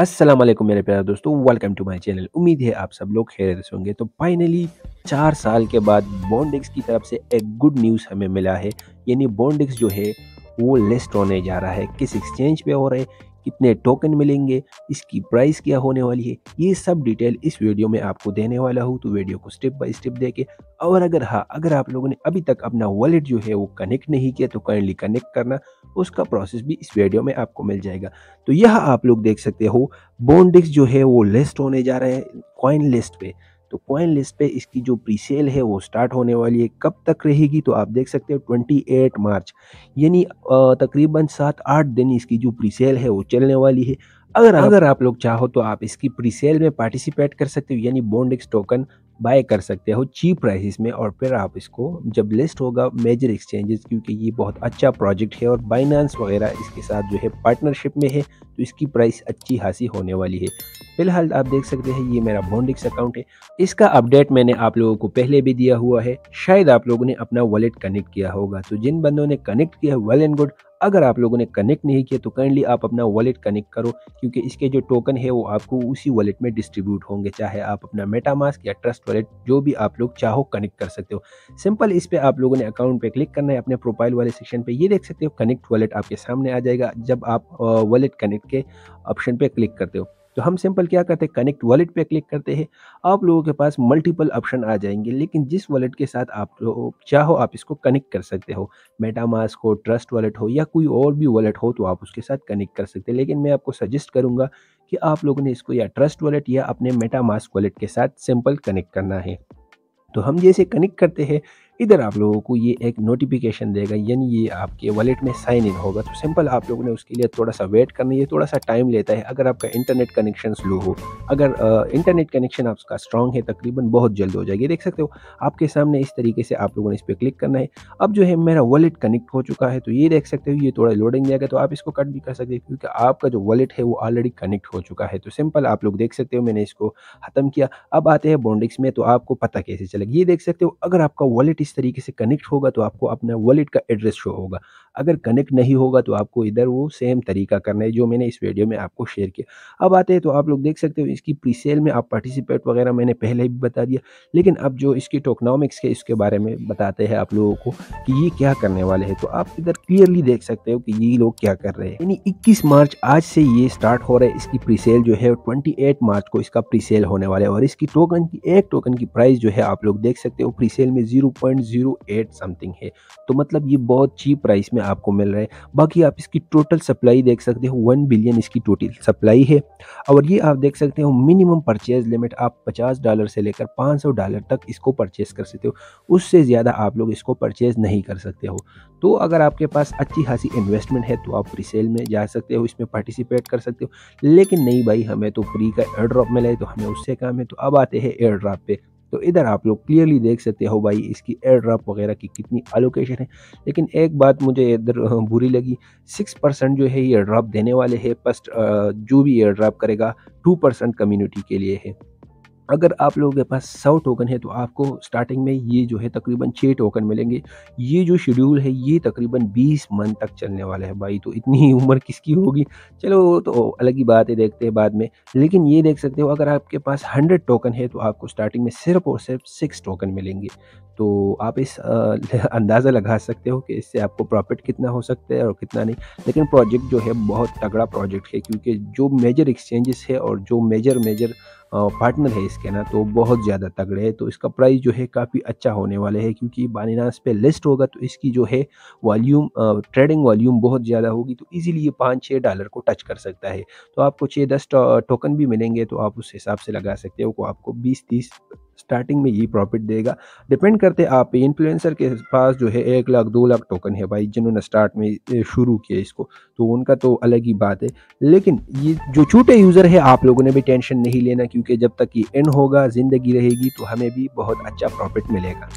अस्सलाम वालेकुम मेरे प्यारे दोस्तों वेलकम टू माय चैनल उम्मीद है आप सब लोग खैर से होंगे तो फाइनली चार साल के बाद बॉन्डिक्स की तरफ से एक गुड न्यूज़ हमें मिला है यानी बॉन्डिक्स जो है वो लिस्ट होने जा रहा है किस एक्सचेंज पे हो रहे कितने टोकन मिलेंगे इसकी प्राइस क्या होने वाली है ये सब डिटेल इस वीडियो में आपको देने वाला हूँ तो वीडियो को स्टेप बाय स्टेप देखे और अगर हाँ अगर आप लोगों ने अभी तक अपना वॉलेट जो है वो कनेक्ट नहीं किया तो काइंडली कनेक्ट करना उसका प्रोसेस भी इस वीडियो में आपको मिल जाएगा तो यह आप लोग देख सकते हो बोनडिक्स जो है वो लिस्ट होने जा रहे हैं कॉइन लिस्ट पे तो कॉइन लिस्ट पे इसकी जो प्री सेल है वो स्टार्ट होने वाली है कब तक रहेगी तो आप देख सकते हो 28 मार्च यानी तकरीबन सात आठ दिन इसकी जो प्री सेल है वो चलने वाली है अगर आप, अगर आप लोग चाहो तो आप इसकी प्री सेल में पार्टिसिपेट कर सकते हो यानी बॉन्डिक्स टोकन बाय कर सकते हो चीप प्राइसेस में और फिर आप इसको जब लिस्ट होगा मेजर एक्सचेंजेस क्योंकि ये बहुत अच्छा प्रोजेक्ट है और बाइनांस वगैरह इसके साथ जो है पार्टनरशिप में है तो इसकी प्राइस अच्छी खासी होने वाली है फिलहाल आप देख सकते हैं ये मेरा बॉन्डिक्स अकाउंट है इसका अपडेट मैंने आप लोगों को पहले भी दिया हुआ है शायद आप लोगों ने अपना वॉलेट कनेक्ट किया होगा तो जिन बंदों ने कनेक्ट किया वेल एंड गुड अगर आप लोगों ने कनेक्ट नहीं किया तो काइंडली आप अपना वॉलेट कनेक्ट करो क्योंकि इसके जो टोकन है वो आपको उसी वॉलेट में डिस्ट्रीब्यूट होंगे चाहे आप अपना मेटामास्क या ट्रस्ट वॉलेट जो भी आप लोग चाहो कनेक्ट कर सकते हो सिंपल इस पर आप लोगों ने अकाउंट पे क्लिक करना है अपने प्रोफाइल वाले सेक्शन पे ये देख सकते हो कनेक्ट वॉलेट आपके सामने आ जाएगा जब आप वॉलेट कनेक्ट के ऑप्शन पर क्लिक करते हो तो हम सिंपल क्या करते हैं कनेक्ट वॉलेट पे क्लिक करते हैं आप लोगों के पास मल्टीपल ऑप्शन आ जाएंगे लेकिन जिस वॉलेट के साथ आप लोग चाहो आप इसको कनेक्ट कर सकते हो मेटामास्क हो ट्रस्ट वॉलेट हो या कोई और भी वॉलेट हो तो आप उसके साथ कनेक्ट कर सकते हैं लेकिन मैं आपको सजेस्ट करूँगा कि आप लोगों ने इसको या ट्रस्ट वॉलेट या अपने मेटामास्क वॉलेट के साथ सिंपल कनेक्ट करना है तो हम जैसे कनेक्ट करते हैं इधर आप लोगों को ये एक नोटिफिकेशन देगा यानी ये आपके वॉलेट में साइन इन होगा तो सिंपल आप लोगों ने उसके लिए थोड़ा सा वेट करना है थोड़ा सा टाइम लेता है अगर आपका इंटरनेट कनेक्शन स्लो हो अगर इंटरनेट कनेक्शन आपका स्ट्रांग है तकरीबन बहुत जल्द हो जाएगी देख सकते हो आपके सामने इस तरीके से आप लोगों ने इस पर क्लिक करना है अब जो है मेरा वॉलेट कनेक्ट हो चुका है तो ये देख सकते हो ये थोड़ा लोडिंग जाएगा तो आप इसको कट भी कर सकते हो क्योंकि आपका जो वॉलेट है वो ऑलरेडी कनेक्ट हो चुका है तो सिंपल आप लोग देख सकते हो मैंने इसको ख़त्म किया अब आते हैं बॉन्डिक्स में तो आपको पता कैसे चलेगा ये देख सकते हो अगर आपका वॉलेट इस तरीके से कनेक्ट होगा तो आपको अपना वॉलेट का एड्रेस शो होगा अगर कनेक्ट नहीं होगा तो आपको इधर वो सेम तरीका करना है जो मैंने इस वीडियो में आपको शेयर किया अब आते हैं तो आप लोग देख सकते हो इसकी प्री सेल में आप पार्टिसिपेट वगैरह मैंने पहले भी बता दिया लेकिन अब जो इसकी टोकनॉमिक्स है इसके बारे में बताते हैं आप लोगों को कि ये क्या करने वाले हैं तो आप इधर क्लियरली देख सकते हो कि ये लोग क्या कर रहे हैं यानी इक्कीस मार्च आज से ये स्टार्ट हो रहा है इसकी प्री सेल जो है ट्वेंटी मार्च को इसका प्री सेल होने वाला है और इसकी टोकन की एक टोकन की प्राइस जो है आप लोग देख सकते हो प्री सेल में जीरो समथिंग है तो मतलब ये बहुत चीप प्राइस में आपको मिल रहा है बाकी आप इसकी टोटल सप्लाई देख सकते हो वन बिलियन इसकी टोटल सप्लाई है और ये आप देख सकते हो मिनिमम परचेज लिमिट आप पचास डॉलर से लेकर पाँच सौ डॉलर तक इसको परचेज़ कर सकते हो उससे ज़्यादा आप लोग इसको परचेज़ नहीं कर सकते हो तो अगर आपके पास अच्छी खासी इन्वेस्टमेंट है तो आप प्रीसेल में जा सकते हो इसमें पार्टिसिपेट कर सकते हो लेकिन नहीं भाई हमें तो फ्री का एयर ड्रॉप मिला है तो हमें उससे काम है तो अब आते हैं एयर ड्रॉप पे तो इधर आप लोग क्लियरली देख सकते हो भाई इसकी एयर ड्रॉप वगैरह की कितनी अलोकेशन है लेकिन एक बात मुझे इधर बुरी लगी सिक्स परसेंट जो है ये ड्रॉप देने वाले है फर्स्ट जो भी एयर ड्रॉप करेगा टू परसेंट कम्यूनिटी के लिए है अगर आप लोगों के पास सौ टोकन है तो आपको स्टार्टिंग में ये जो है तकरीबन छः टोकन मिलेंगे ये जो शेड्यूल है ये तकरीबन बीस मंथ तक चलने वाला है भाई तो इतनी उम्र किसकी होगी चलो तो अलग ही बात है देखते हैं बाद में लेकिन ये देख सकते हो अगर आपके पास हंड्रेड टोकन है तो आपको स्टार्टिंग में सिर्फ और सिर्फ सिक्स टोकन मिलेंगे तो आप इस अंदाज़ा लगा सकते हो कि इससे आपको प्रॉफिट कितना हो सकता है और कितना नहीं लेकिन प्रोजेक्ट जो है बहुत तगड़ा प्रोजेक्ट है क्योंकि जो मेजर एक्सचेंजेस है और जो मेजर मेजर पार्टनर है इसके ना तो बहुत ज़्यादा तगड़े है तो इसका प्राइस जो है काफ़ी अच्छा होने वाला है क्योंकि बाइनास पे लिस्ट होगा तो इसकी जो है वॉल्यूम ट्रेडिंग वॉल्यूम बहुत ज़्यादा होगी तो ईजिली ये पाँच छः डॉलर को टच कर सकता है तो आपको छः दस टोकन भी मिलेंगे तो आप उस हिसाब से लगा सकते हो आपको बीस तीस स्टार्टिंग में ये प्रॉफिट देगा डिपेंड करते आप इन्फ्लुएंसर के पास जो है एक लाख दो लाख टोकन है भाई जिन्होंने स्टार्ट में शुरू किया इसको तो उनका तो अलग ही बात है लेकिन ये जो छोटे यूज़र है आप लोगों ने भी टेंशन नहीं लेना क्योंकि जब तक ये एंड होगा ज़िंदगी रहेगी तो हमें भी बहुत अच्छा प्रॉफिट मिलेगा